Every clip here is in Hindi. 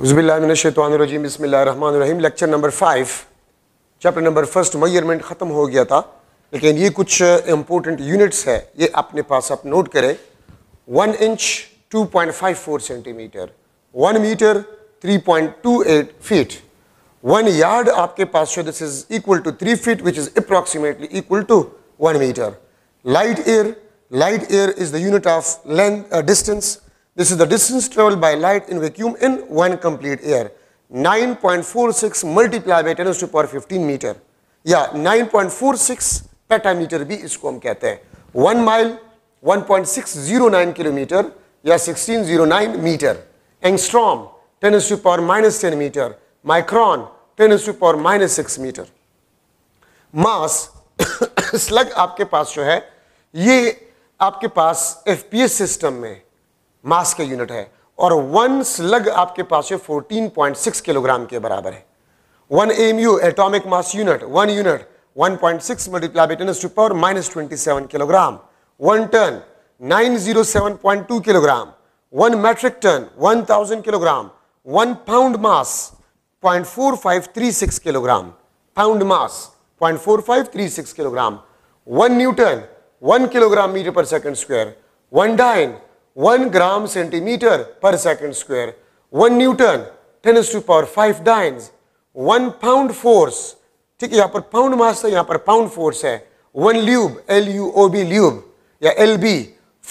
उज़बिल्लाशतवानरजीम बसमीम lecture number five chapter number first measurement ख़त्म हो गया था लेकिन ये कुछ इम्पोर्टेंट यूनिट्स है ये अपने पास आप नोट करें one inch 2.54 centimetre one metre 3.28 feet one yard आपके पास so this is equal to three feet which is approximately equal to one metre light year light year is the unit of length distance This is the distance traveled by light in vacuum in one complete year. 9.46 multiplied by 10 to the power 15 meter. Yeah, 9.46 petameter भी isko hum कहते hain. वन mile 1.609 kilometer या 1609 meter. Angstrom 10 to the power minus 10 meter. Micron 10 to the power minus 6 meter. Mass slug आपके पास जो है ये आपके पास एफपीएस सिस्टम में मास का यूनिट है और वन स्लग आपके पास है 14.6 किलोग्राम के बराबर है one M U atomic mass unit one unit 1.6 point six multiply by ten to power minus twenty seven kilogram one ton 907.2 kilogram one metric ton 1000 kilogram one pound mass 0.4536 kilogram pound mass 0.4536 kilogram one newton one kilogram metre per second square one dyne one gram centimetre per second square one newton ten एस to power five dyne one pound force ठीक है यहां पर तो पाउंड मास है यहां पर पाउंड फोर्स है one lube L U O B lube या L B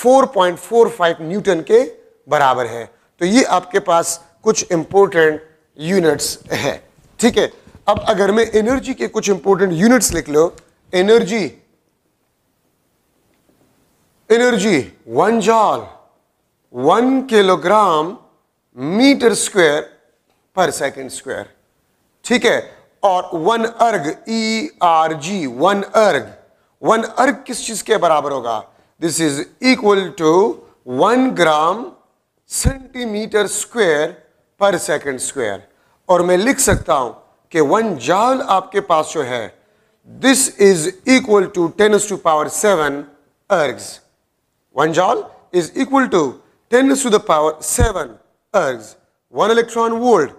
four point four five newton के बराबर है तो ये आपके पास कुछ इंपोर्टेंट यूनिट्स है ठीक है अब अगर मैं एनर्जी के कुछ इंपोर्टेंट यूनिट्स लिख लो energy energy one joule one kilogram metre square पर सेकंड स्क्वायर ठीक है और one erg E R G one erg one erg किस चीज के बराबर होगा this is equal to one gram centimetre square पर सेकंड स्क्वायर और मैं लिख सकता हूं कि वन जाल आपके पास जो है this is equal to ten to power seven ergs one joule is equal to 10 to the power 7 ergs 1 electron volt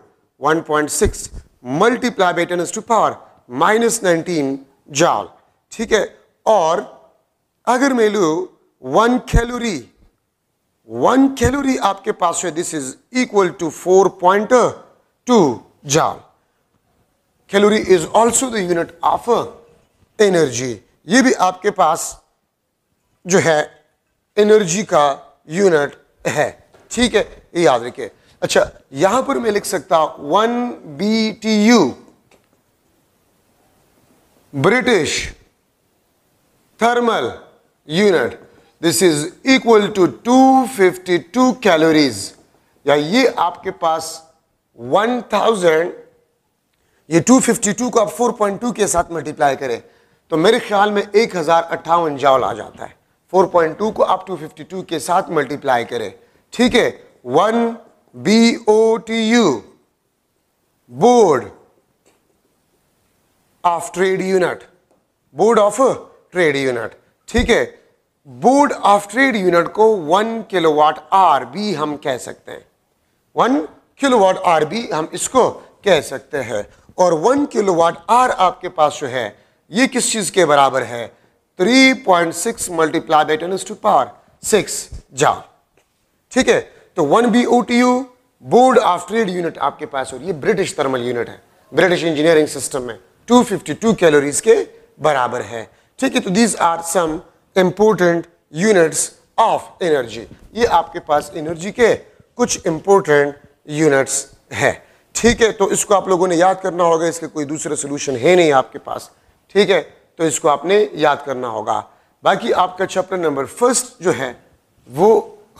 1.6 multiply by 10 to the power minus nineteen joule ठीक है और अगर मैं लू वन कैलोरी वन कैलोरी आपके पास है this is equal to four point two joule calorie is also the unit of energy ये भी आपके पास जो है एनर्जी का यूनिट है ठीक है ये याद रखिए अच्छा यहां पर मैं लिख सकता हूं one B T U British this is equal to two fifty 252 calories या ये आपके पास 1000 ये 252 को आप 4.2 के साथ मल्टीप्लाई करें तो मेरे ख्याल में एक हजार अट्ठावन जावल आ जाता है 4.2 को आप 252 के साथ मल्टीप्लाई करें ठीक है one B O T U board of trade unit board of trade unit ठीक है बोर्ड ऑफ ट्रेड यूनिट को वन किलोवाट आर भी हम कह सकते हैं वन किलोवाट आर भी हम इसको कह सकते हैं और वन किलोवाट आर आपके पास जो है ये किस चीज़ के बराबर है 3.6 multiply by ten to power six जा ठीक है तो one B O T U board of trade unit आपके पास और ये ब्रिटिश थर्मल यूनिट है ब्रिटिश इंजीनियरिंग सिस्टम में 252 कैलोरीज के बराबर है ठीक है तो these are some important units of energy ये आपके पास एनर्जी के कुछ इंपोर्टेंट यूनिट्स है ठीक है तो इसको आप लोगों ने याद करना होगा इसके कोई दूसरा सोल्यूशन है नहीं आपके पास ठीक है तो इसको आपने याद करना होगा बाकी आपका चैप्टर नंबर फर्स्ट जो है वो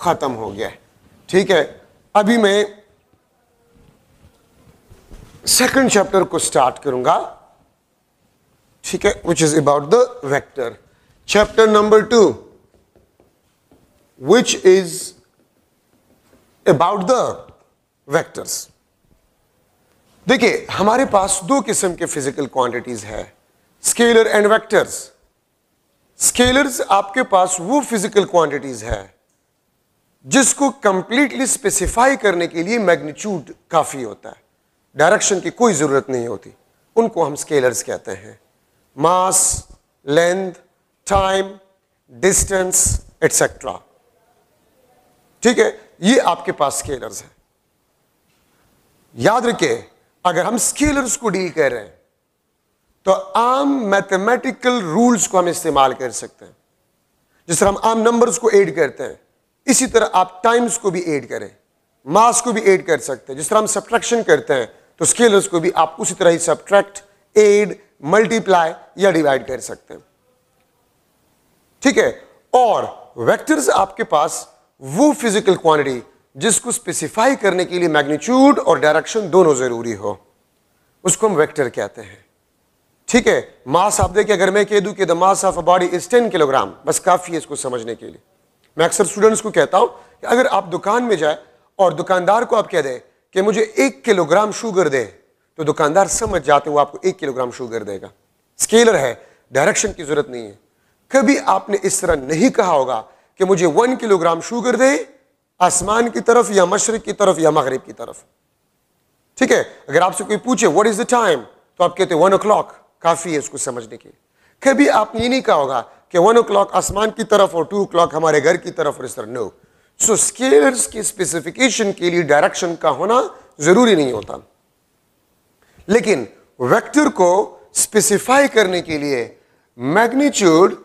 ख़त्म हो गया ठीक है अभी मैं सेकंड चैप्टर को स्टार्ट करूंगा ठीक है which is about the vector chapter number two which is about the vectors देखिए हमारे पास दो किस्म के फिजिकल क्वांटिटीज है स्केलर एंड वेक्टर्स स्केलर्स आपके पास वो फिजिकल क्वांटिटीज है जिसको कंप्लीटली स्पेसिफाई करने के लिए मैग्नीट्यूड काफ़ी होता है डायरेक्शन की कोई ज़रूरत नहीं होती उनको हम स्केलर्स कहते हैं mass length time distance etcetera ठीक है ये आपके पास स्केलर्स है याद रखे अगर हम स्केलर्स को डील कर रहे हैं तो आम मैथमेटिकल रूल्स को हम इस्तेमाल कर सकते हैं जिस तरह हम आम नंबर्स को ऐड करते हैं इसी तरह आप टाइम्स को भी ऐड करें मास को भी ऐड कर सकते हैं जिस तरह हम सब्ट्रैक्शन करते हैं तो स्केलर्स को भी आप उसी तरह ही सब्ट्रैक्ट एड मल्टीप्लाई या डिवाइड कर सकते हैं ठीक है और वेक्टर्स आपके पास वो फिजिकल क्वांटिटी जिसको स्पेसिफाई करने के लिए मैग्नीट्यूड और डायरेक्शन दोनों जरूरी हो उसको हम वेक्टर कहते हैं ठीक है मास आप देखिए अगर मैं कह दूं कि the mass of a body is ten kilogram बस काफ़ी है इसको समझने के लिए मैं अक्सर स्टूडेंट्स को कहता हूं कि अगर आप दुकान में जाए और दुकानदार को आप कह दें कि मुझे एक किलोग्राम शुगर दे तो दुकानदार समझ जाते हैं वो आपको एक किलोग्राम शुगर देगा स्केलर है डायरेक्शन की जरूरत नहीं है कभी आपने इस तरह नहीं कहा होगा कि मुझे वन किलोग्राम शुगर दे आसमान की तरफ या मशरक की तरफ या मगरब की तरफ ठीक है अगर आपसे कोई पूछे व्हाट इज द टाइम तो आप कहते हैं वन ओ क्लॉक काफ़ी है इसको समझने की कभी आपने ये नहीं कहा होगा कि वन ओ क्लॉक आसमान की तरफ और टू ओ हमारे घर की तरफ और इस तरह नो सो स्केलर्स की स्पेसिफिकेशन के लिए डायरेक्शन का होना ज़रूरी नहीं होता लेकिन वेक्टर को स्पेसिफाई करने के लिए मैग्नीट्यूड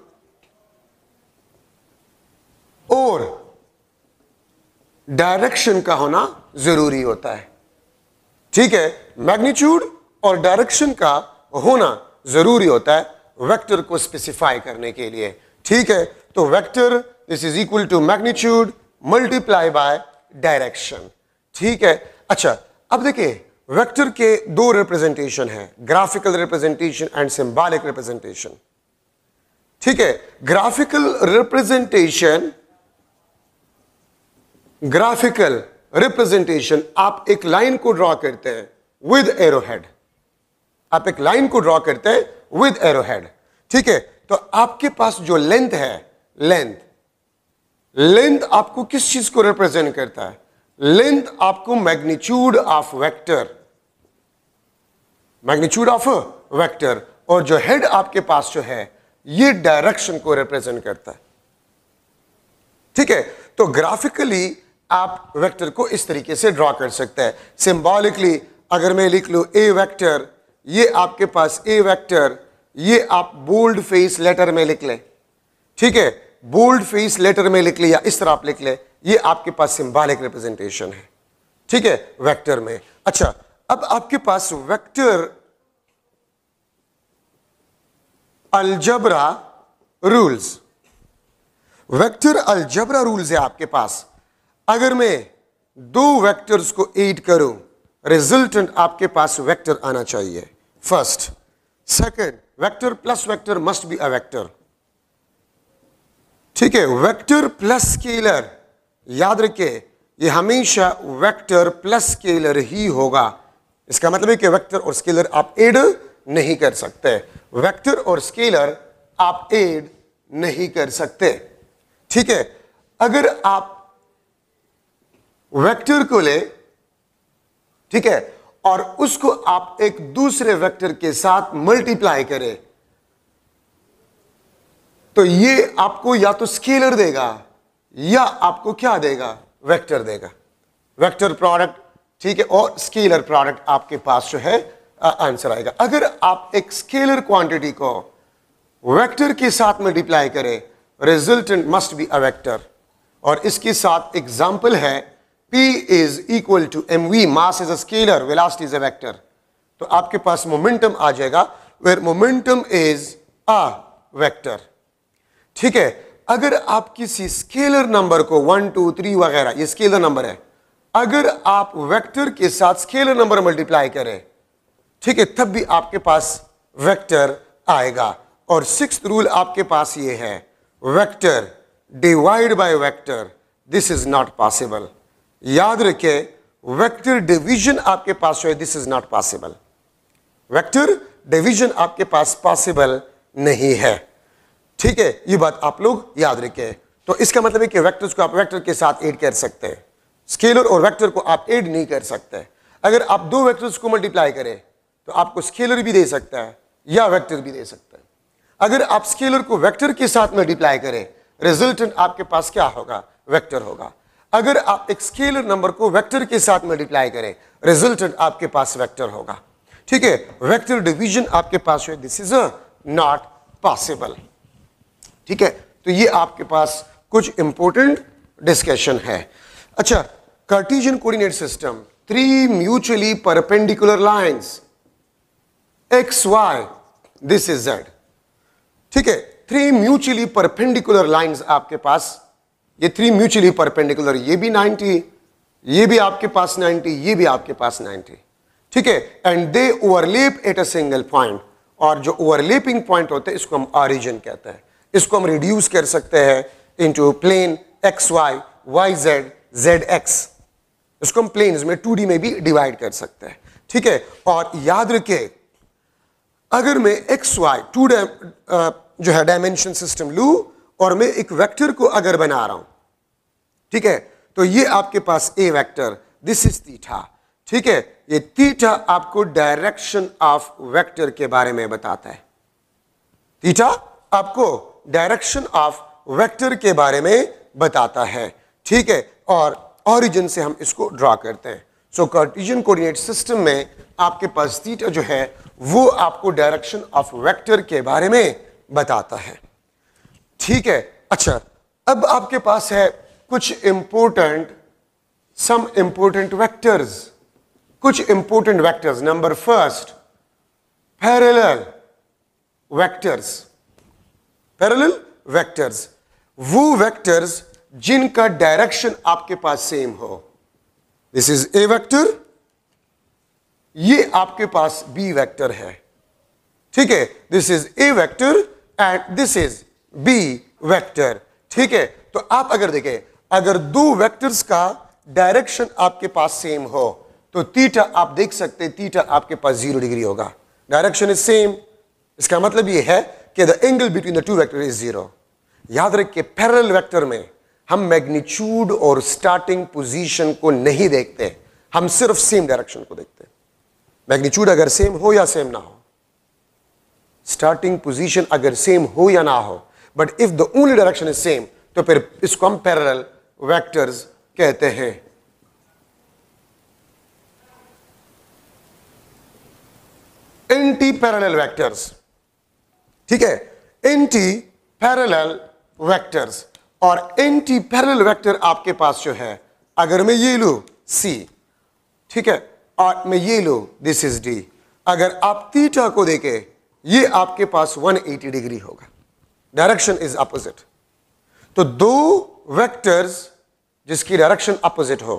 और डायरेक्शन का होना जरूरी होता है ठीक है मैग्नीट्यूड और डायरेक्शन का होना ज़रूरी होता है वेक्टर को स्पेसिफाई करने के लिए ठीक है तो vector this is equal to magnitude multiply by direction ठीक है अच्छा अब देखिए वेक्टर के दो रिप्रेजेंटेशन है graphical representation and symbolic representation ठीक है ग्राफिकल रिप्रेजेंटेशन ग्राफिकल रिप्रेजेंटेशन आप एक लाइन को ड्रॉ करते हैं विद एरोहेड आप एक लाइन को ड्रॉ करते हैं विद एरो हेड ठीक है तो आपके पास जो लेंथ है लेंथ लेंथ आपको किस चीज को रिप्रेजेंट करता है लेंथ आपको magnitude of vector magnitude of vector और जो हेड आपके पास जो है ये डायरेक्शन को रिप्रेजेंट करता है ठीक है तो ग्राफिकली आप वेक्टर को इस तरीके से ड्रॉ कर सकते हैं सिंबॉलिकली अगर मैं लिख लू ए वेक्टर ये आपके पास ए वेक्टर ये आप बोल्ड फेस लेटर में लिख लें ठीक है बोल्ड फेस लेटर में लिख लें या इस तरह आप लिख लें ये आपके पास सिंबॉलिक रिप्रेजेंटेशन है ठीक है वेक्टर में अच्छा अब आपके पास vector algebra rules vector algebra rules है आपके पास अगर मैं दो वेक्टर्स को एड करूं रिजल्टेंट आपके पास वेक्टर आना चाहिए first. Second, vector plus vector must be a vector. ठीक है वेक्टर प्लस स्केलर याद रखे ये हमेशा वेक्टर प्लस स्केलर ही होगा इसका मतलब है कि वेक्टर और स्केलर आप एड नहीं कर सकते वेक्टर और स्केलर आप एड नहीं कर सकते ठीक है अगर आप वेक्टर को ले ठीक है और उसको आप एक दूसरे वेक्टर के साथ मल्टीप्लाई करें तो ये आपको या तो स्केलर देगा या आपको क्या देगा वेक्टर देगा वेक्टर प्रोडक्ट ठीक है और स्केलर प्रोडक्ट आपके पास जो है आंसर आएगा अगर आप एक स्केलर क्वांटिटी को वेक्टर के साथ मल्टीप्लाई करें resultant must be a vector और इसके साथ एग्जाम्पल है P is equal to mv, mass is a scalar, velocity is a vector. तो आपके पास मोमेंटम आ जाएगा where momentum is a vector ठीक है अगर आप किसी स्केलर नंबर को वन टू थ्री वगैरह ये स्केलर नंबर है अगर आप वेक्टर के साथ स्केलर नंबर मल्टीप्लाई करें ठीक है तब भी आपके पास वेक्टर आएगा और सिक्स रूल आपके पास ये है vector divide by vector this is not possible याद रखे वेक्टर डिवीजन आपके पास जो है this is not possible vector division आपके पास पॉसिबल नहीं है ठीक है ये बात आप लोग याद रखें तो इसका मतलब है कि वेक्टर्स को आप वेक्टर के साथ ऐड कर सकते हैं स्केलर और वेक्टर को आप ऐड नहीं कर सकते अगर आप दो वेक्टर्स को मल्टीप्लाई करें तो आपको स्केलर भी दे सकता है या वेक्टर भी दे सकता है अगर आप स्केलर को वेक्टर के साथ मल्टीप्लाई करें रिजल्टेंट आपके पास क्या होगा वेक्टर होगा अगर आप एक स्केलर नंबर को वेक्टर के साथ मल्टीप्लाई करें रिजल्टेंट आपके पास वेक्टर होगा ठीक है वेक्टर डिवीजन आपके पास है दिस इज नॉट पॉसिबल ठीक है तो ये आपके पास कुछ इंपॉर्टेंट डिस्कशन है अच्छा Cartesian coordinate system three mutually perpendicular lines X Y this is Z ठीक है थ्री म्यूचुअली परपेंडिकुलर लाइंस आपके पास ये थ्री म्यूचुअली परपेंडिकुलर ये भी 90 ये भी आपके पास 90 ये भी आपके पास 90 ठीक है and they overlap at a single point और जो ओवरलेपिंग पॉइंट होते हैं इसको हम ऑरिजन कहते हैं इसको हम रिड्यूस कर सकते हैं into plane X Y Y Z Z X इसको हम प्लेन में टू में भी डिवाइड कर सकते हैं ठीक है और याद रखे अगर मैं एक्स वाई टू जो है डायमेंशन सिस्टम लू और मैं एक वेक्टर को अगर बना रहा हूं ठीक है तो ये आपके पास A vector this is theta ठीक है ये तीठा आपको डायरेक्शन ऑफ वेक्टर के बारे में बताता है तीठा आपको डायरेक्शन ऑफ वेक्टर के बारे में बताता है ठीक है और ऑरिजिन से हम इसको ड्रॉ करते हैं सो कार्टिजन कोऑर्डिनेट सिस्टम में आपके पास थीटा जो है वो आपको डायरेक्शन ऑफ वेक्टर के बारे में बताता है ठीक है अच्छा अब आपके पास है कुछ इंपोर्टेंट सम इंपोर्टेंट वेक्टर्स कुछ important vectors number first parallel vectors parallel vectors वो वेक्टर्स जिनका डायरेक्शन आपके पास सेम हो दिस इज ए वेक्टर ये आपके पास बी वेक्टर है ठीक है this is A vector and this is B vector ठीक है तो आप अगर देखें अगर दो वेक्टर्स का डायरेक्शन आपके पास सेम हो तो तीटा आप देख सकते हैं तीटा आपके पास जीरो डिग्री होगा डायरेक्शन इज सेम इसका मतलब यह है कि the angle between the two vector is zero याद रखिए पैरल वेक्टर में हम मैग्नीट्यूड और स्टार्टिंग पोजीशन को नहीं देखते हम सिर्फ सेम डायरेक्शन को देखते मैग्नीच्यूड मैग्नीट्यूड अगर सेम हो या सेम ना हो स्टार्टिंग पोजीशन अगर सेम हो या ना हो but if the only direction is same तो फिर इसको हम पैरल वैक्टर्स कहते हैं एंटी पैरल वैक्टर्स ठीक है एंटी पैरल वैक्टर्स और एंटी पैरल वैक्टर आपके पास जो है अगर मैं ये लू सी ठीक है और मैं ये लू दिस इज डी अगर आप तीटा को देखें ये आपके पास 180 डिग्री होगा डायरेक्शन इज अपोजिट तो दो वेक्टर्स जिसकी डायरेक्शन अपोजिट हो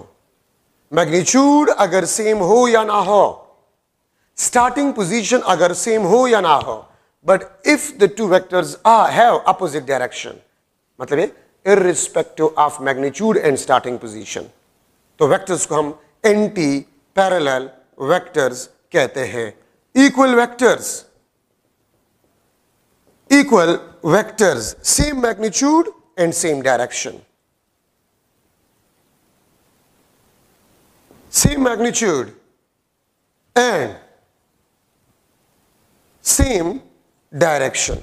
मैग्नीट्यूड अगर सेम हो या ना हो स्टार्टिंग पोजीशन अगर सेम हो या ना हो but if the two vectors are have opposite direction मतलब irrespective of magnitude and starting position तो वेक्टर्स को हम एंटी पैरेलल वेक्टर्स कहते हैं equal vectors equal vectors, same magnitude and same direction. Same magnitude and same direction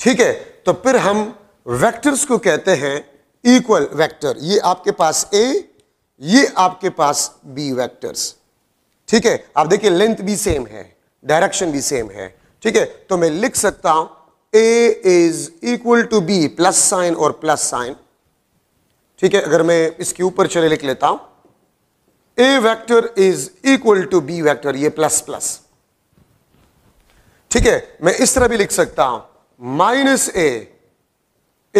ठीक है तो फिर हम वेक्टर्स को कहते हैं इक्वल वेक्टर ये आपके पास ए ये आपके पास बी वेक्टर्स ठीक है आप देखिए लेंथ भी सेम है डायरेक्शन भी सेम है ठीक है तो मैं लिख सकता हूं A is equal to B plus sign और प्लस साइन ठीक है अगर मैं इसके ऊपर चले लिख लेता हूं A vector is equal to B vector ये प्लस प्लस ठीक है मैं इस तरह भी लिख सकता हूं minus A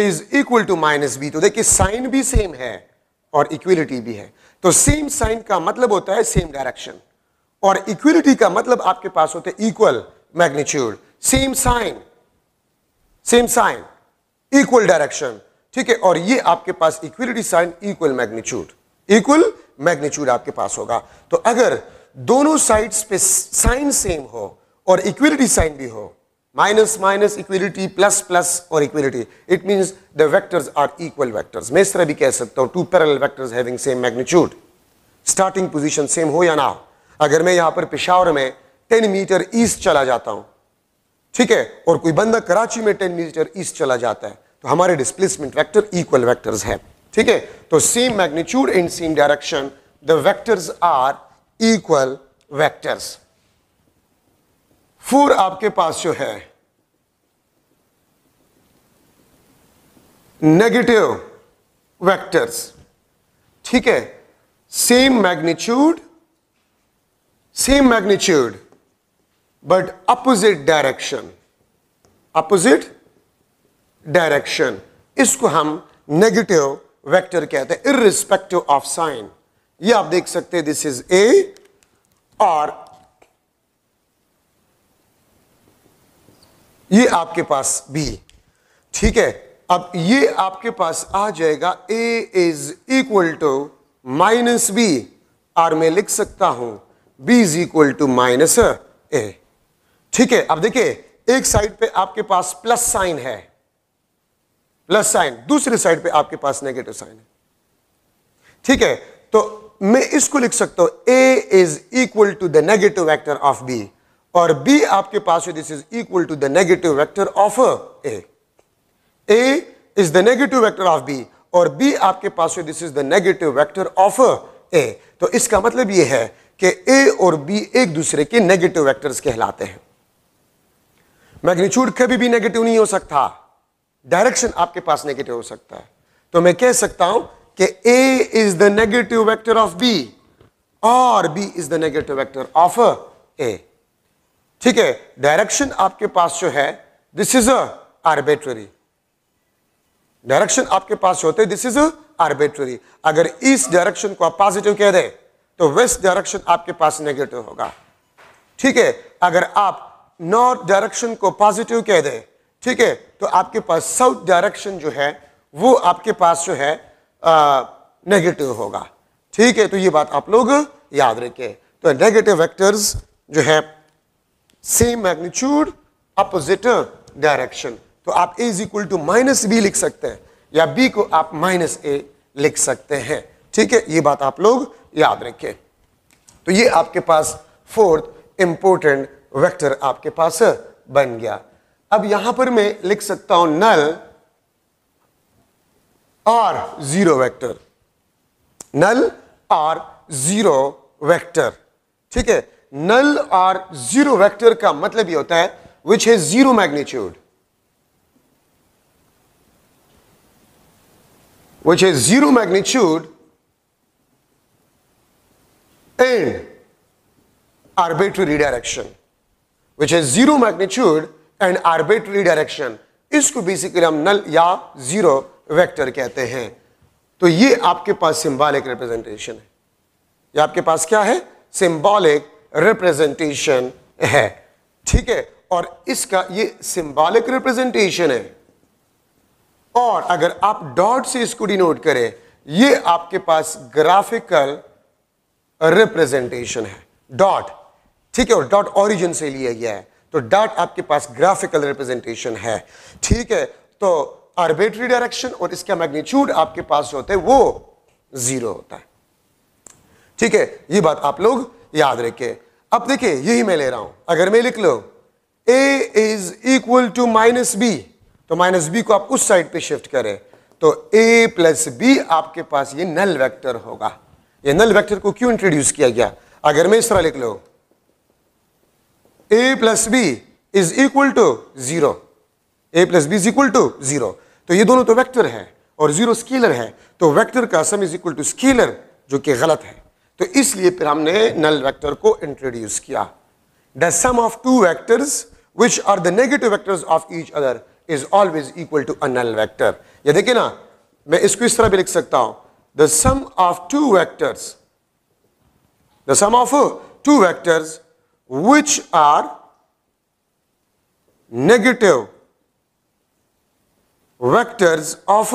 is equal to minus B तो देखिए साइन भी सेम है और इक्विलिटी भी है तो सेम साइन का मतलब होता है सेम डायरेक्शन और इक्विलिटी का मतलब आपके पास होता है equal magnitude same sign same sign equal direction ठीक है और ये आपके पास equality sign equal magnitude equal magnitude आपके पास होगा तो अगर दोनों साइड्स पे साइन सेम हो और इक्विलिटी साइन भी हो minus minus equality plus plus और equality it means the vectors are equal vectors मैं इस तरह भी कह सकता हूं two parallel vectors having same magnitude starting position same हो या ना अगर मैं यहां पर पिशावर में 10 मीटर ईस्ट चला जाता हूं ठीक है और कोई बंदा कराची में टेन मीटर ईस्ट चला जाता है तो हमारे डिस्प्लेसमेंट वेक्टर इक्वल वेक्टर्स है ठीक है तो same magnitude and same direction the vectors are equal vectors four आपके पास जो है नेगेटिव वेक्टर्स ठीक है same magnitude same magnitude but opposite direction opposite direction इसको हम negative vector कहते हैं irrespective of sign ये आप देख सकते हैं this is A और ये आपके पास B ठीक है अब ये आपके पास आ जाएगा A is equal to minus B और मैं लिख सकता हूं B is equal to minus A ठीक है अब देखिए एक साइड पे आपके पास प्लस साइन है प्लस साइन दूसरी साइड पे आपके पास नेगेटिव साइन है ठीक है तो मैं इसको लिख सकता हूं A is equal to the negative vector of B और बी आपके पास this is equal to the negative vector of A A is the negative vector of B और बी आपके पास this is the negative vector of A तो इसका मतलब यह है कि ए और बी एक दूसरे के नेगेटिव वेक्टर्स कहलाते हैं मैग्नीट्यूड कभी भी नेगेटिव नहीं हो सकता डायरेक्शन आपके पास नेगेटिव हो सकता है तो मैं कह सकता हूं कि A is the negative vector of B और B is the negative vector of A ठीक है डायरेक्शन आपके पास जो है दिस इज आर्बिट्ररी डायरेक्शन आपके पास होते दिस इज आर्बिट्ररी अगर इस डायरेक्शन को आप पॉजिटिव कह दें तो वेस्ट डायरेक्शन आपके पास नेगेटिव होगा ठीक है अगर आप नॉर्थ डायरेक्शन को पॉजिटिव कह दें ठीक है तो आपके पास साउथ डायरेक्शन जो है वो आपके पास जो है नेगेटिव होगा ठीक है तो ये बात आप लोग याद रखें तो नेगेटिव वेक्टर्स जो है सेम मैग्नीट्यूड अपोजिट डायरेक्शन तो आप A is equal to minus B लिख सकते हैं या बी को आप माइनस ए लिख सकते हैं ठीक है ये बात आप लोग याद रखें तो ये आपके पास फोर्थ इंपॉर्टेंट वेक्टर आपके पास बन गया अब यहां पर मैं लिख सकता हूं null or zero vector null or zero vector ठीक है नल आर जीरो वेक्टर का मतलब ये होता है विच है जीरो मैग्नीट्यूड विच है zero magnitude and arbitrary direction which has zero magnitude and arbitrary direction इसको बेसिकली हम नल या जीरो वेक्टर कहते हैं तो ये आपके पास सिंबॉलिक रिप्रेजेंटेशन है ये आपके पास क्या है सिंबॉलिक रिप्रेजेंटेशन है ठीक है और इसका ये सिंबॉलिक रिप्रेजेंटेशन है और अगर आप डॉट से इसको डिनोट करें ये आपके पास ग्राफिकल रिप्रेजेंटेशन है डॉट ठीक है और डॉट ऑरिजिन से लिया गया है तो डॉट आपके पास ग्राफिकल रिप्रेजेंटेशन है ठीक है तो आर्बिट्री डायरेक्शन और इसका मैग्नीट्यूड आपके पास जो होता है वो जीरो होता है ठीक है ये बात आप लोग याद रखें अब देखिए यही मैं ले रहा हूं अगर मैं लिख लो A is equal to minus B तो माइनस बी को आप उस साइड पे शिफ्ट करें तो ए प्लस बी आपके पास ये नल वेक्टर होगा ये नल वेक्टर को क्यों इंट्रोड्यूस किया गया अगर मैं इस तरह लिख लो A plus B is equal to zero A plus B is equal to zero तो ये दोनों तो वेक्टर हैं और ज़ीरो स्केलर है तो वेक्टर का sum is equal to scalar जो कि गलत है तो इसलिए फिर हमने नल वेक्टर को इंट्रोड्यूस किया the sum of two vectors which are the negative vectors of each other is always equal to a null vector ये देखिए ना मैं इसको इस तरह भी लिख सकता हूं the sum of two vectors the sum of two vectors which are negative vectors of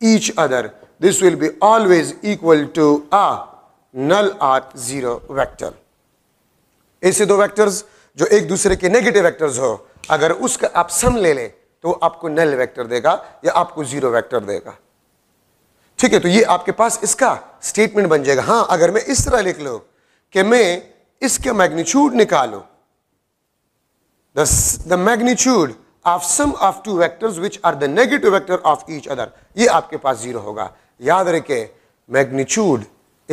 each other. This will be always equal to a null r zero vector. ऐसे दो वेक्टर्स जो एक दूसरे के नेगेटिव वेक्टर्स हो अगर उसका आप सम ले लें तो आपको नल वेक्टर देगा या आपको जीरो वेक्टर देगा ठीक है तो ये आपके पास इसका स्टेटमेंट बन जाएगा हाँ अगर मैं इस तरह लिख लो कि मैं इसके मैग्नीट्यूड निकालो the magnitude of sum of two vectors which are the negative vector of each other ये आपके पास जीरो होगा याद रखे magnitude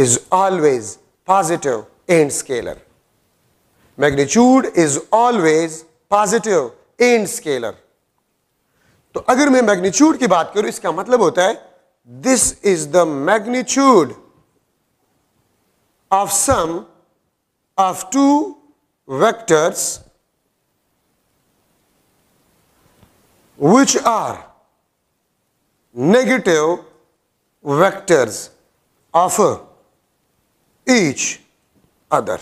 is always positive and scalar magnitude is always positive and scalar तो अगर मैं मैग्नीट्यूड की बात करूं इसका मतलब होता है this is the magnitude of sum of two vectors which are negative vectors of each other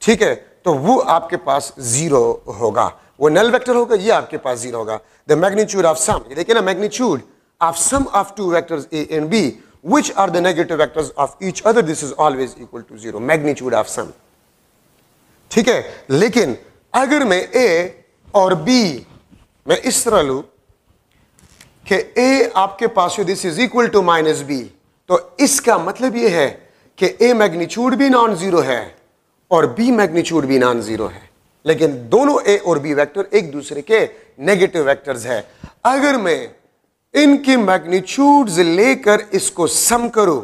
ठीक है तो वो आपके पास जीरो होगा वो नल vector होगा ये आपके पास जीरो होगा The magnitude of sum, ये देखिए ना magnitude of sum of two vectors A and B which are the negative vectors of each other this is always equal to 0 magnitude of sum ठीक है लेकिन अगर मैं ए और बी मैं इस तरह लू कि ए आपके पास this is equal to minus B तो इसका मतलब यह है कि ए मैग्नीच्यूड भी नॉन जीरो है और बी मैग्नीच्यूड भी नॉन जीरो है लेकिन दोनों ए और बी वेक्टर एक दूसरे के नेगेटिव वेक्टर्स है अगर मैं इनके मैग्नीच्यूड लेकर इसको सम करूं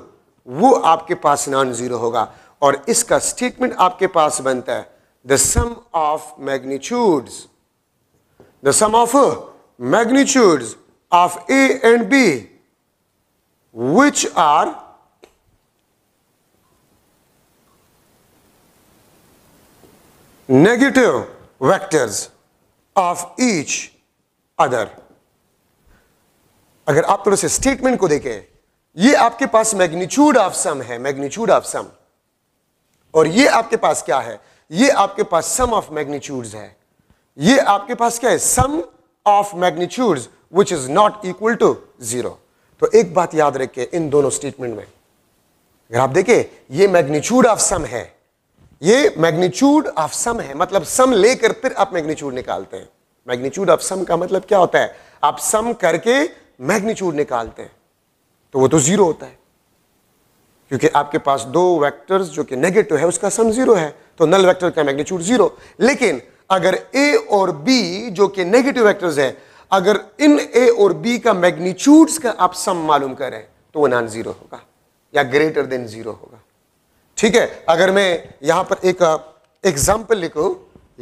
वो आपके पास नॉन जीरो होगा और इसका स्टेटमेंट आपके पास बनता है the sum of magnitudes, the sum of uh, magnitudes of A and B, which are negative vectors of each other. अगर आप थोड़े से स्टेटमेंट को देखें ये आपके पास मैग्नीट्यूड ऑफ सम है मैग्नीट्यूड ऑफ सम और ये आपके पास क्या है ये आपके पास सम ऑफ मैग्नीट्यूड्स है ये आपके पास क्या है sum of magnitudes which is not equal to zero तो एक बात याद रखिए इन दोनों स्टेटमेंट में अगर आप देखें ये मैग्नीट्यूड ऑफ सम है ये मैग्नीट्यूड ऑफ सम है मतलब सम लेकर फिर आप मैग्नीट्यूड निकालते हैं मैग्नीट्यूड ऑफ सम का मतलब क्या होता है आप सम करके मैग्नीट्यूड निकालते हैं तो वो तो जीरो होता है क्योंकि आपके पास दो वेक्टर्स जो कि नेगेटिव है उसका सम जीरो है तो नल वेक्टर का मैग्नीट्यूड जीरो लेकिन अगर ए और बी जो कि नेगेटिव वेक्टर्स हैं अगर इन ए और बी का मैग्नीट्यूड्स का आप सम मालूम करें तो वो नॉन जीरो होगा या ग्रेटर देन जीरो होगा ठीक है अगर मैं यहां पर एक एग्जाम्पल लिखो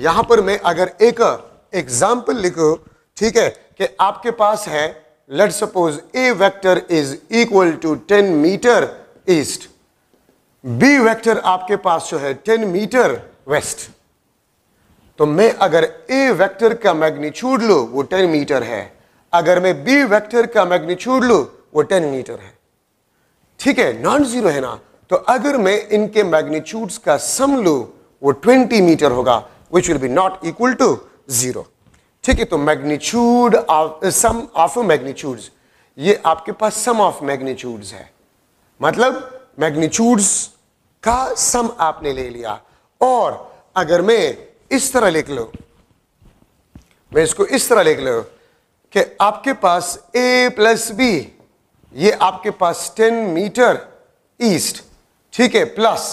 यहां पर मैं अगर एक एग्जाम्पल लिखो ठीक है कि आपके पास है let suppose A vector is equal to ten metre east B vector आपके पास जो है टेन मीटर वेस्ट तो मैं अगर ए वेक्टर का मैग्नीच्यूड लू वो टेन मीटर है अगर मैं बी वेक्टर का मैग्नीच्यूड लू वो टेन मीटर है ठीक है नॉन जीरो है ना तो अगर मैं इनके मैग्नीच्यूड्स का सम लू वो ट्वेंटी मीटर होगा which will be not equal to zero ठीक है तो मैग्नीच्यूड सम ऑफ मैग्नीच्यूड ये आपके पास सम ऑफ मैग्नीच्यूड है मतलब मैग्नीच्यूड्स का सम आपने ले लिया और अगर मैं इस तरह लिख लो मैं इसको इस तरह लिख लो कि आपके पास a प्लस बी ये आपके पास 10 मीटर ईस्ट ठीक है प्लस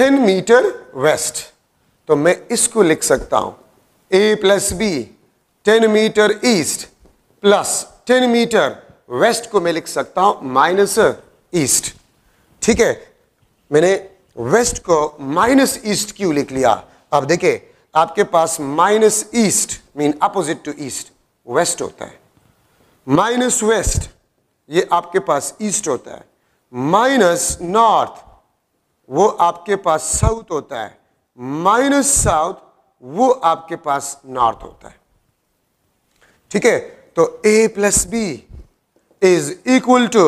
10 मीटर वेस्ट तो मैं इसको लिख सकता हूं a plus B ten metre east plus 10 metre west को मैं लिख सकता हूं माइनस ईस्ट ठीक है मैंने वेस्ट को माइनस ईस्ट क्यू लिख लिया अब देखे आपके पास minus east mean opposite to east west होता है माइनस वेस्ट ये आपके पास ईस्ट होता है माइनस नॉर्थ वो आपके पास साउथ होता है माइनस साउथ वो आपके पास नॉर्थ होता है ठीक है तो A plus B is equal to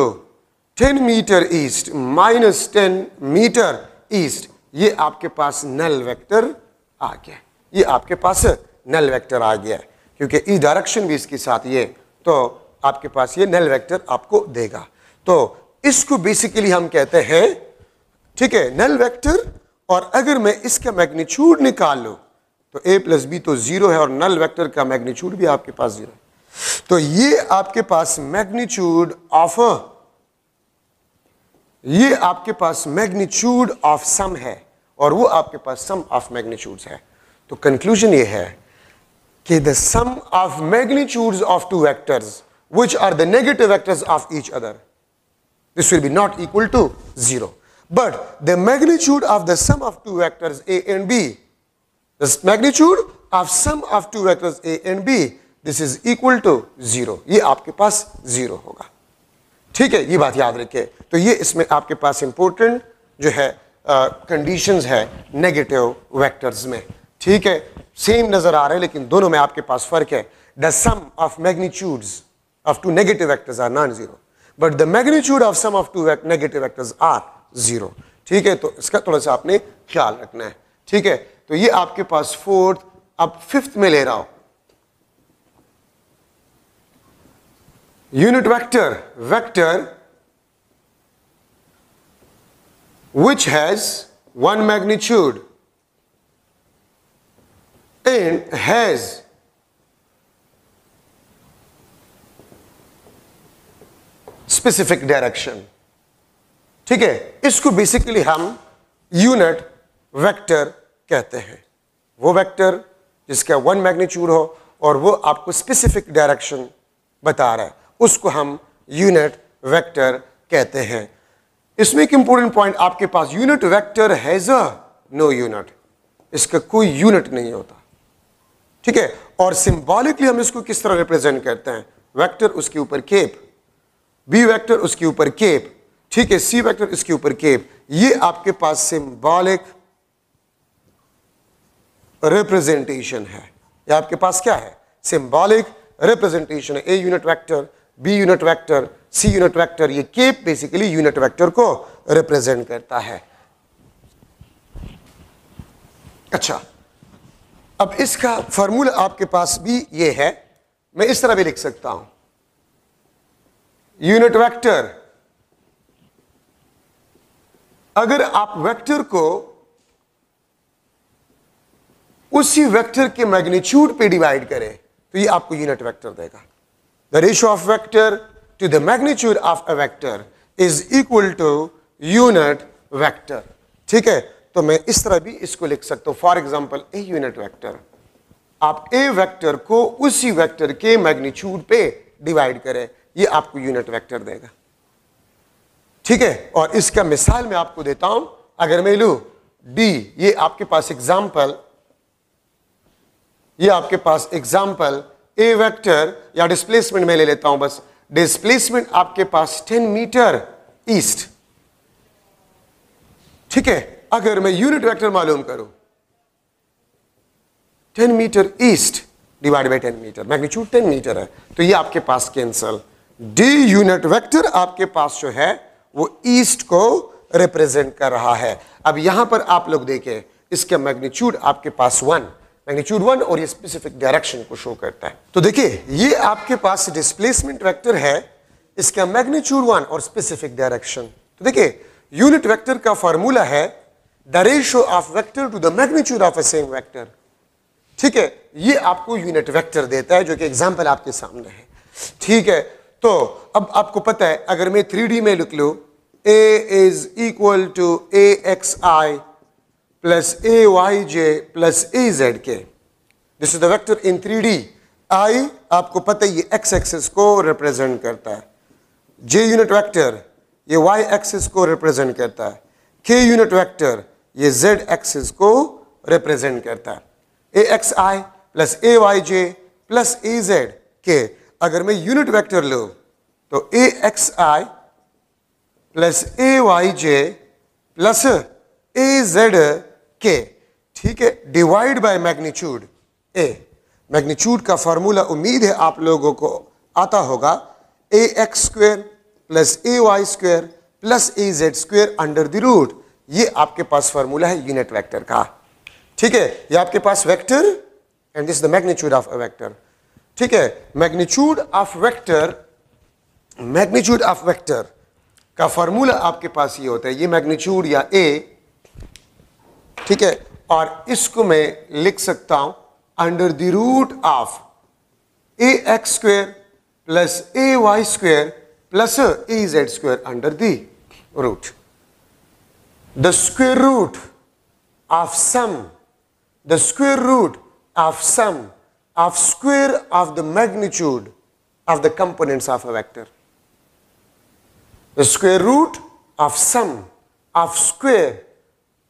10 metre east minus ten metre east ये आपके पास नल वेक्टर आ गया ये आपके पास नल वेक्टर आ गया क्योंकि इस e डायरेक्शन भी इसके साथ ये तो आपके पास ये नल वेक्टर आपको देगा तो इसको बेसिकली हम कहते हैं ठीक है नल वेक्टर और अगर मैं इसका मैग्नीच्यूड निकाल लू तो ए प्लस बी तो ज़ीरो है और नल वेक्टर का मैग्नीच्यूड भी आपके पास ज़ीरो है तो ये आपके पास मैग्नीच्यूड ऑफ ये आपके पास मैग्नीट्यूड ऑफ सम है और वो आपके पास सम ऑफ मैग्नीट्यूड्स है तो कंक्लूजन ये है कि the sum of magnitudes of two vectors which are the negative vectors of each other this will be not equal to zero but the magnitude of the sum of two vectors A and B this magnitude of sum of two vectors A and B this is equal to zero आपके पास जीरो होगा ठीक है ये बात याद रखिए तो ये इसमें आपके पास इंपॉर्टेंट जो है कंडीशंस uh, है नेगेटिव वेक्टर्स में ठीक है सेम नज़र आ रहे हैं लेकिन दोनों में आपके पास फ़र्क है the sum of magnitudes of two negative vectors are non zero but the magnitude of sum of two negative vectors are zero ठीक है तो इसका थोड़ा सा आपने ख्याल रखना है ठीक है तो ये आपके पास फोर्थ अब फिफ्थ में ले रहा हूं unit vector vector which has one magnitude and has specific direction ठीक है इसको बेसिकली हम यूनिट वेक्टर कहते हैं वो वेक्टर जिसका वन मैग्नीट्यूड हो और वो आपको स्पेसिफिक डायरेक्शन बता रहा है उसको हम यूनिट वेक्टर कहते हैं इसमें एक इंपॉर्टेंट पॉइंट आपके पास unit vector has a no unit इसका कोई यूनिट नहीं होता ठीक है और सिंबॉलिकली हम इसको किस तरह रिप्रेजेंट करते हैं वेक्टर उसके ऊपर केप बी वेक्टर उसके ऊपर केप ठीक है सी वेक्टर इसके ऊपर केप ये आपके पास सिंबॉलिक रिप्रेजेंटेशन है ये आपके पास क्या है सिंबॉलिक रिप्रेजेंटेशन है A unit vector B unit vector C unit vector ये के बेसिकली यूनिट वैक्टर को रिप्रेजेंट करता है अच्छा अब इसका फॉर्मूला आपके पास भी ये है मैं इस तरह भी लिख सकता हूं यूनिट वेक्टर अगर आप वेक्टर को उसी वेक्टर के मैग्नीट्यूड पे डिवाइड करें तो ये आपको यूनिट वेक्टर देगा The ratio of vector to the magnitude of a vector is equal to unit vector. ठीक है तो मैं इस तरह भी इसको लिख सकता हूं for example A unit vector आप ए वैक्टर को उसी वैक्टर के मैग्नीच्यूड पे डिवाइड करें ये आपको यूनिट वैक्टर देगा ठीक है और इसका मिसाल मैं आपको देता हूं अगर मैं लू डी ये आपके पास एग्जाम्पल ये आपके पास एग्जाम्पल ए वेक्टर या डिस्प्लेसमेंट मैं ले लेता हूं बस डिस्प्लेसमेंट आपके पास 10 मीटर ईस्ट ठीक है अगर मैं यूनिट वेक्टर मालूम करूं 10 metre east divide by 10 meter magnitude 10 meter है तो ये आपके पास कैंसल डी यूनिट वेक्टर आपके पास जो है वो ईस्ट को रिप्रेजेंट कर रहा है अब यहां पर आप लोग देखें इसका मैग्नीट्यूड आपके पास वन मैग्नीट्यूड वन और ये स्पेसिफिक डायरेक्शन को शो करता है तो देखिए ये आपके पास डिस्प्लेसमेंट वेक्टर है इसका मैग्नीट्यूड वन और स्पेसिफिक डायरेक्शन तो देखिए यूनिट वेक्टर का फॉर्मूला है the ratio of vector to the magnitude of a same vector ठीक है ये आपको यूनिट वेक्टर देता है जो कि एग्जाम्पल आपके सामने है ठीक है तो अब आपको पता है अगर मैं थ्री में लिख लू A is equal to A X I plus ayj plus azk. This is the vector in 3D. I आपको पता है ये x axis को रिप्रेजेंट करता है j यूनिट vector ये y axis को रिप्रेजेंट करता है k यूनिट vector ये z axis को रिप्रेजेंट करता है A X I plus A Y J plus A Z K अगर मैं यूनिट vector लो, तो A X I plus A Y J plus A Z K ठीक है divide by magnitude A magnitude का फॉर्मूला उम्मीद है आप लोगों को आता होगा A X square plus A Y square plus A Z square under the root ये आपके पास फॉर्मूला है यूनिट वेक्टर का ठीक है ये आपके पास vector and this the magnitude of a vector ठीक है magnitude of vector magnitude of vector का फॉर्मूला आपके पास ये होता है ये मैग्नीच्यूड या ए ठीक है और इसको मैं लिख सकता हूं under the root of A X square plus A Y square plus A Z square under the root the square root of sum the square root of sum of square of the magnitude of the components of a vector the square root of sum of square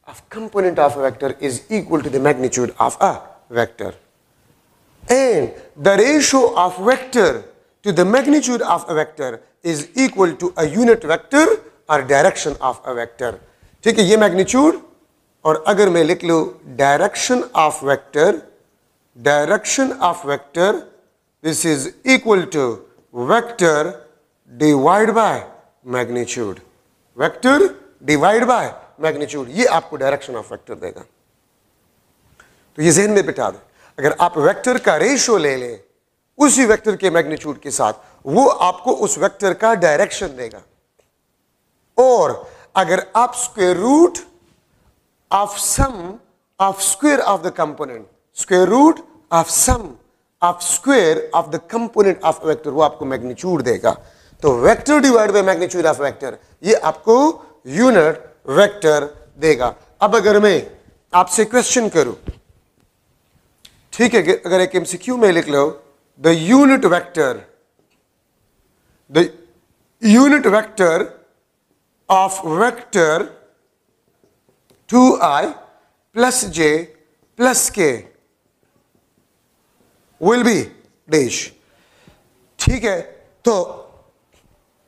of component of a vector is equal to the magnitude of a vector. And the ratio of vector to the magnitude of a vector is equal to a unit vector or direction of a vector. Take a magnitude or agar may liklu direction of vector, direction of vector, this is equal to vector divided by magnitude. Vector divided by magnitude ये आपको डायरेक्शन ऑफ वेक्टर देगा तो ये जहन में बिठा दें अगर आप वेक्टर का रेशो ले लें उसी वेक्टर के मैग्नीट्यूड के साथ वो आपको उस वेक्टर का डायरेक्शन देगा और अगर आप square root of sum of square of the component square root of sum of square of the component of vector वो आपको मैग्नीट्यूड देगा तो vector divide by magnitude of vector ये आपको यूनिट वेक्टर देगा अब अगर मैं आपसे क्वेश्चन करूं ठीक है अगर एक एमसीक्यू में लिख लो the unit vector the unit vector of vector I plus J plus K will be dash ठीक है तो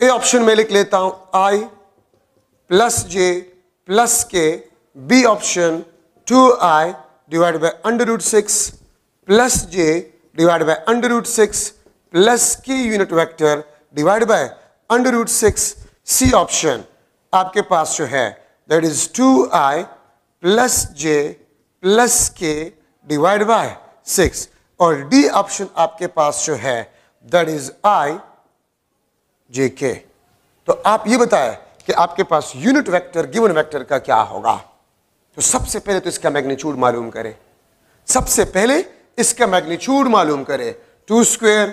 ए ऑप्शन में लिख लेता हूं I plus J plus K B option two I divide by under root six plus J divide by under root six plus K unit vector divide by under root six C option आपके पास जो है that is two I plus J plus K divide by six और डी ऑप्शन आपके पास जो है दैट इज आई जे के तो आप ये बताएं कि आपके पास यूनिट वेक्टर गिवन वेक्टर का क्या होगा तो सबसे पहले तो इसका मैग्नीट्यूड मालूम करें सबसे पहले इसका मैग्नीट्यूड मालूम करें two square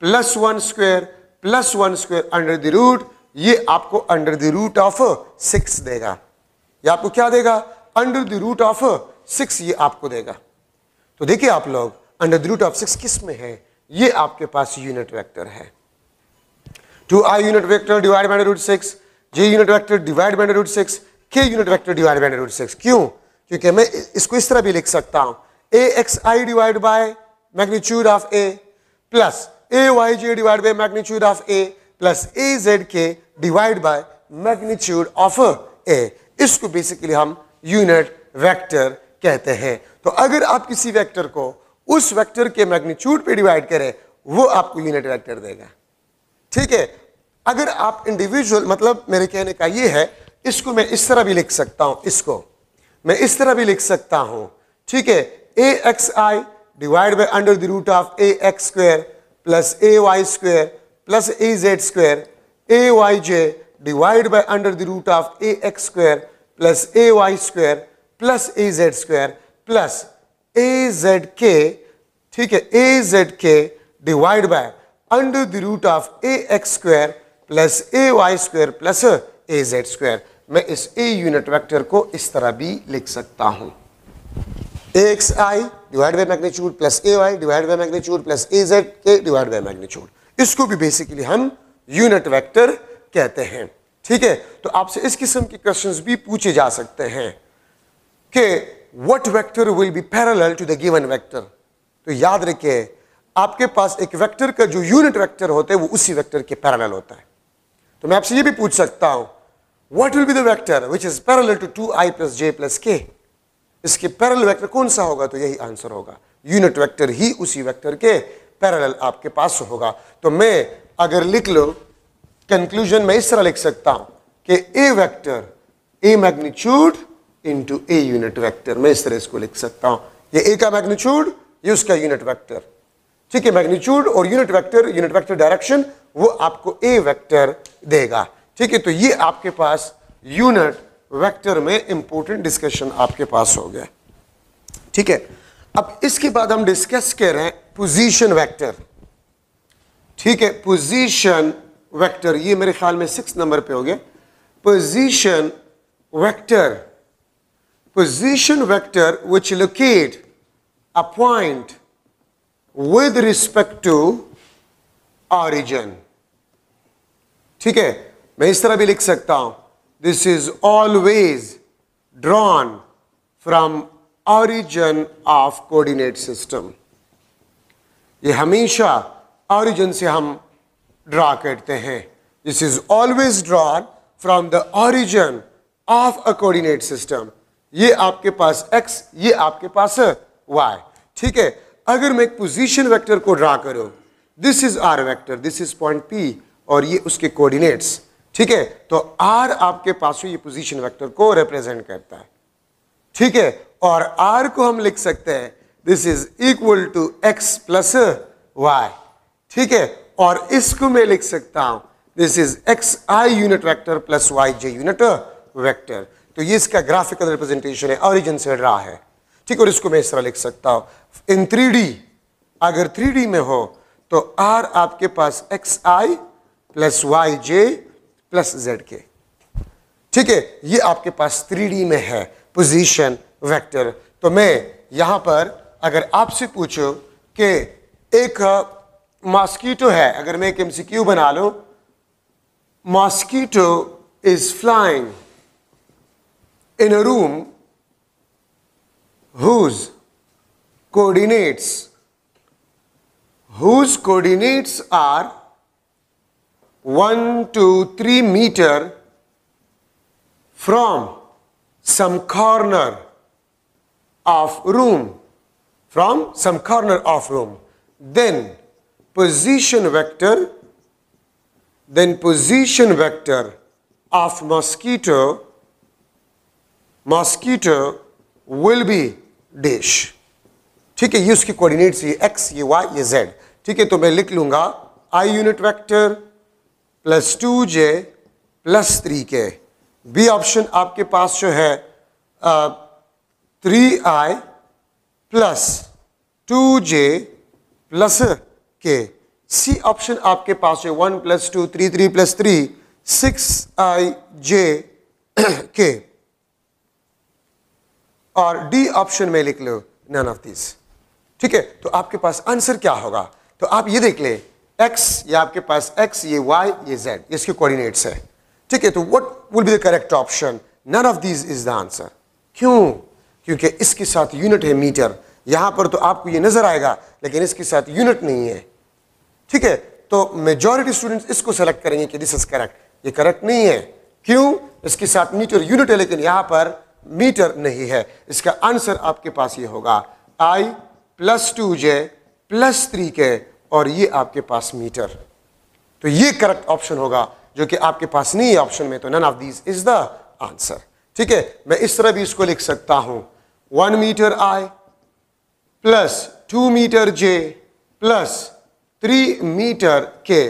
plus one square plus one square under the root ये आपको under the root of six देगा ये आपको क्या देगा under the root of six ये आपको देगा तो देखिए आप लोग under the root of six किस में है ये आपके पास यूनिट वेक्टर है two I unit vector divide by root six J unit vector divide by root six K unit vector divide by root six क्यों क्योंकि मैं इसको इस तरह भी लिख सकता हूं A X I divide by magnitude of A plus A Y J divide by magnitude of A plus A Z K divide by magnitude of A इसको बेसिकली हम यूनिट वेक्टर कहते हैं तो अगर आप किसी वेक्टर को उस वेक्टर के मैग्नीच्यूड पे डिवाइड करें वो आपको यूनिट वेक्टर देगा ठीक है अगर आप इंडिविजुअल मतलब मेरे कहने का ये है इसको मैं इस तरह भी लिख सकता हूं इसको मैं इस तरह भी लिख सकता हूं ठीक है A X I divide by under the root of A X square plus A Y square plus A Z square A Y J divide by under the root of A X square plus A Y square plus A Z square plus A Z K ठीक है A Z K divide by under the root of A X square plus A Y square plus A Z square मैं इस ए यूनिट वेक्टर को इस तरह भी लिख सकता हूं X I divide by magnitude plus A Y divide by magnitude plus A Z K divide by magnitude इसको भी बेसिकली हम यूनिट वेक्टर कहते हैं ठीक है तो आपसे इस किस्म के क्वेश्चंस भी पूछे जा सकते हैं कि what vector will be parallel to the given vector तो याद रखिए आपके पास एक वेक्टर का जो यूनिट वेक्टर होता है वो उसी वेक्टर के पैरल होता है तो मैं आपसे ये भी पूछ सकता हूं what will be the vector which is parallel to two I plus J plus K इसके पैरल वैक्टर कौन सा होगा तो यही आंसर होगा यूनिट वैक्टर ही उसी वैक्टर के पैरल आपके पास होगा तो मैं अगर लिख लो कंक्लूजन में इस तरह लिख सकता हूं कि A vector A magnitude into A unit vector मैं इस तरह इसको लिख सकता हूं ये ए का मैग्नीच्यूड ये उसका यूनिट वैक्टर ठीक है मैग्नीच्यूड और unit vector unit vector direction वो आपको ए वेक्टर देगा ठीक है तो ये आपके पास यूनिट वेक्टर में इंपॉर्टेंट डिस्कशन आपके पास हो गया ठीक है अब इसके बाद हम डिस्कस कर रहे हैं पोजीशन वेक्टर ठीक है पोजीशन वेक्टर ये मेरे ख्याल में सिक्स नंबर पे हो गया position vector position vector which locate a point with respect to origin ठीक है मैं इस तरह भी लिख सकता हूं this is always drawn from origin of coordinate system ये हमेशा ऑरिजन से हम ड्रा करते हैं this is always drawn from the origin of a coordinate system ये आपके पास एक्स ये आपके पास वाई ठीक है अगर मैं एक पोजीशन वेक्टर को ड्रा करूं this is R vector this is point P और ये उसके कोऑर्डिनेट्स ठीक है तो आर आपके पास ये पोजीशन वेक्टर को रिप्रेजेंट करता है ठीक है और आर को हम लिख सकते हैं this is equal to X plus Y ठीक है और इसको मैं लिख सकता हूं this is X I unit vector plus Y J unit vector तो ये इसका ग्राफिकल रिप्रेजेंटेशन है ऑरिजिन से रहा है ठीक है और इसको मैं इस तरह लिख सकता हूं इन थ्री अगर थ्री में हो तो आर आपके पास X I plus Y J plus Z K ठीक है ये आपके पास थ्री में है पोजीशन वेक्टर तो मैं यहां पर अगर आपसे पूछो कि एक मॉस्कीटो है अगर मैं एक एमसीक्यू बना लू mosquito is flying in a room whose coordinates whose coordinates are 1 to 3 meter from some corner of room from some corner of room then position vector then position vector of mosquito mosquito will be dash ठीक है ये उसकी कोऑर्डिनेट्स ये x ये y ये z ठीक है तो मैं लिख लूंगा I unit vector plus two J plus three K B option आपके पास जो है three I plus two J plus K C option आपके पास है one plus two three three plus three six I J K और डी ऑप्शन में लिख लो नन ऑफ दिस ठीक है तो आपके पास आंसर क्या होगा तो आप ये देख ले एक्स ये आपके पास एक्स ये वाई ये जेड इसके कोऑर्डिनेट्स है ठीक है तो what will be the correct option none of these is the answer क्यों क्योंकि इसके साथ यूनिट है मीटर यहां पर तो आपको ये नज़र आएगा लेकिन इसके साथ यूनिट नहीं है ठीक है तो मेजॉरिटी स्टूडेंट्स इसको सेलेक्ट करेंगे कि दिस इज़ करेक्ट ये करेक्ट नहीं है क्यों इसके साथ मीटर यूनिट है लेकिन यहां पर मीटर नहीं है इसका आंसर आपके पास ये होगा I plus two J plus three K और ये आपके पास मीटर तो ये करेक्ट ऑप्शन होगा जो कि आपके पास नहीं है ऑप्शन में तो none of these is the answer ठीक है मैं इस तरह भी इसको लिख सकता हूं one meter I plus two meter J plus three meter K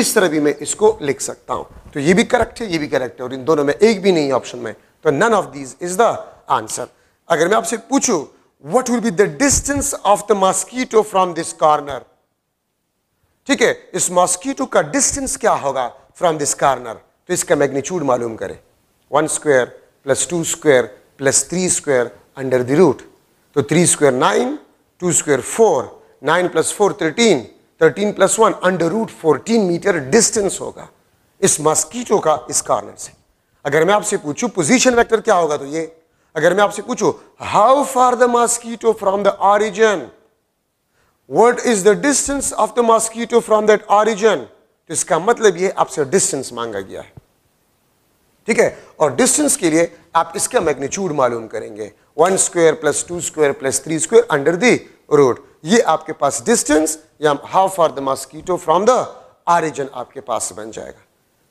इस तरह भी मैं इसको लिख सकता हूं तो ये भी करेक्ट है ये भी करेक्ट है और इन दोनों में एक भी नहीं ऑप्शन में तो none of these is the answer अगर मैं आपसे पूछू what will be the distance of the mosquito from this corner ठीक है इस मॉस्किटो का डिस्टेंस क्या होगा फ्रॉम दिस कार्नर तो इसका मैग्नीच्यूड मालूम करें one square plus two square plus three square under the root तो three square nine two square four nine plus four thirteen thirteen plus one under root fourteen meter distance होगा इस मॉस्किटो का इस कार्नर से अगर मैं आपसे पूछूं पोजीशन वेक्टर क्या होगा तो ये अगर मैं आपसे पूछूं how far the mosquito from the origin What is the distance of the mosquito from that origin? तो इसका मतलब ये आपसे डिस्टेंस मांगा गया है ठीक है और डिस्टेंस के लिए आप इसका मैग्नीट्यूड मालूम करेंगे one square plus two square plus three square under the root ये आपके पास डिस्टेंस या how far the mosquito from the origin आपके पास बन जाएगा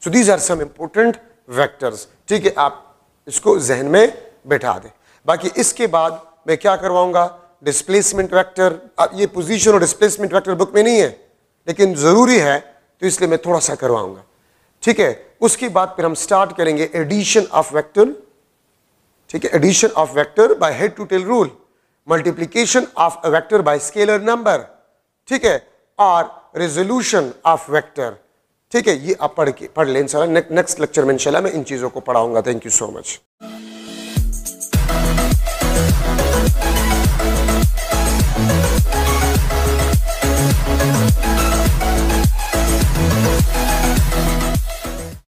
so these are some important vectors ठीक है आप इसको जहन में बैठा दें बाकी इसके बाद मैं क्या करवाऊंगा डिस्प्लेसमेंट वेक्टर ये पोजीशन और डिस्प्लेसमेंट वेक्टर बुक में नहीं है लेकिन ज़रूरी है तो इसलिए मैं थोड़ा सा करवाऊंगा ठीक है उसके बाद फिर हम स्टार्ट करेंगे एडिशन ऑफ वेक्टर ठीक है addition of vector by head to tail rule multiplication of a vector by scalar number ठीक है और रेजोल्यूशन ऑफ वैक्टर ठीक है ये आप पढ़ के पढ़ लें इंशाल्लाह नेक्स्ट लेक्चर में इंशाल्लाह मैं इन चीज़ों को पढ़ाऊंगा थैंक यू सो मच